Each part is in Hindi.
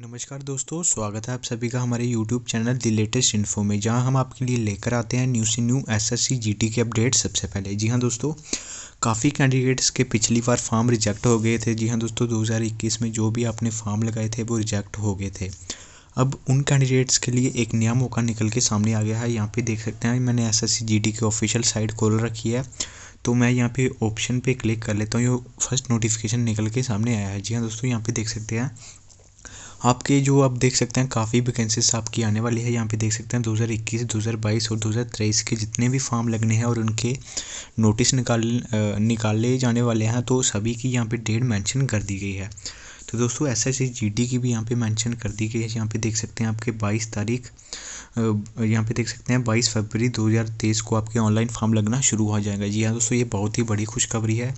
नमस्कार दोस्तों स्वागत है आप सभी का हमारे YouTube channel the latest info में जहां हम आपके लिए लेकर आते हैं न्यू से न्यू एस एस के अपडेट सबसे पहले जी हां दोस्तों काफ़ी कैंडिडेट्स के पिछली बार फॉर्म रिजेक्ट हो गए थे जी हां दोस्तों 2021 में जो भी आपने फॉर्म लगाए थे वो रिजेक्ट हो गए थे अब उन कैंडिडेट्स के लिए एक नया मौका निकल के सामने आ गया है यहाँ पर देख सकते हैं मैंने एस एस की ऑफिशियल साइट खोल रखी है तो मैं यहाँ पे ऑप्शन पे क्लिक कर लेता हूँ ये फर्स्ट नोटिफिकेशन निकल के सामने आया है जी हाँ दोस्तों यहाँ पे देख सकते हैं आपके जो आप देख सकते हैं काफ़ी वैकेंसीज आपकी आने वाली है यहाँ पे देख सकते हैं 2021, 2022 और 2023 के जितने भी फॉर्म लगने हैं और उनके नोटिस निकाल निकाले जाने वाले हैं तो सभी की यहाँ पे डेट मेंशन कर दी गई है तो दोस्तों एस एस की भी यहाँ पे मेंशन कर दी गई है यहाँ पे देख सकते हैं आपके 22 तारीख यहाँ पे देख सकते हैं 22 फरवरी 2023 को आपके ऑनलाइन फॉर्म लगना शुरू हो जाएगा जी हाँ दोस्तों ये बहुत ही बड़ी खुशखबरी है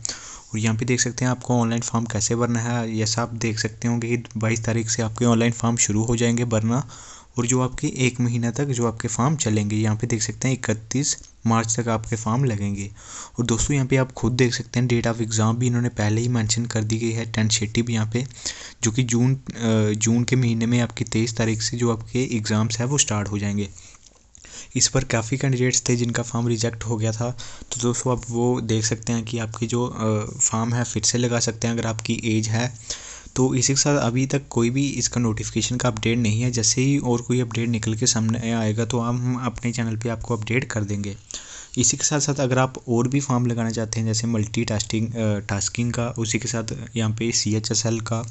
और यहाँ पे देख सकते हैं आपको ऑनलाइन फॉर्म कैसे भरना है जैसा आप देख सकते होंगे कि बाईस तारीख से आपके ऑनलाइन फॉर्म शुरू हो जाएंगे भरना और जो आपके एक महीना तक जो आपके फॉर्म चलेंगे यहाँ पे देख सकते हैं इकतीस मार्च तक आपके फॉर्म लगेंगे और दोस्तों यहाँ पे आप खुद देख सकते हैं डेट ऑफ एग्ज़ाम भी इन्होंने पहले ही मेंशन कर दी गई है भी यहाँ पे जो कि जून जून के महीने में आपकी तेईस तारीख से जो आपके एग्ज़ाम्स है वो स्टार्ट हो जाएंगे इस पर काफ़ी कैंडिडेट्स थे जिनका फॉर्म रिजेक्ट हो गया था तो दोस्तों आप वो देख सकते हैं कि आपकी जो फॉर्म है फिर से लगा सकते हैं अगर आपकी एज है तो इसी के साथ अभी तक कोई भी इसका नोटिफिकेशन का अपडेट नहीं है जैसे ही और कोई अपडेट निकल के सामने आएगा तो हम अपने चैनल पे आपको अपडेट कर देंगे इसी के साथ साथ अगर आप और भी फॉर्म लगाना चाहते हैं जैसे मल्टी टास्किंग टास्किंग का उसी के साथ यहाँ पे सी एच एस एल का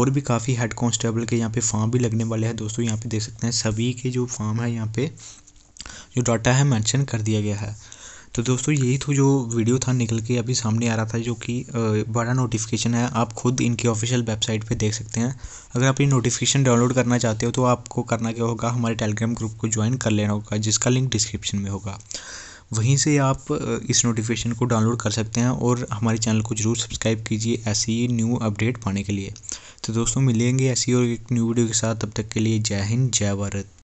और भी काफ़ी हेड कॉन्स्टेबल के यहाँ पे फॉर्म भी लगने वाले हैं दोस्तों यहाँ पे देख सकते हैं सभी के जो फॉर्म है यहाँ पे जो डाटा है मेंशन कर दिया गया है तो दोस्तों यही तो जो वीडियो था निकल के अभी सामने आ रहा था जो कि बड़ा नोटिफिकेशन है आप खुद इनकी ऑफिशियल वेबसाइट पे देख सकते हैं अगर आप ये नोटिफिकेशन डाउनलोड करना चाहते हो तो आपको करना क्या होगा हमारे टेलीग्राम ग्रुप को ज्वाइन कर लेना होगा जिसका लिंक डिस्क्रिप्शन में होगा वहीं से आप इस नोटिफिकेशन को डाउनलोड कर सकते हैं और हमारे चैनल को ज़रूर सब्सक्राइब कीजिए ऐसी ही न्यू अपडेट पाने के लिए तो दोस्तों मिलेंगे ऐसी और एक न्यू वीडियो के साथ तब तक के लिए जय हिंद जय भारत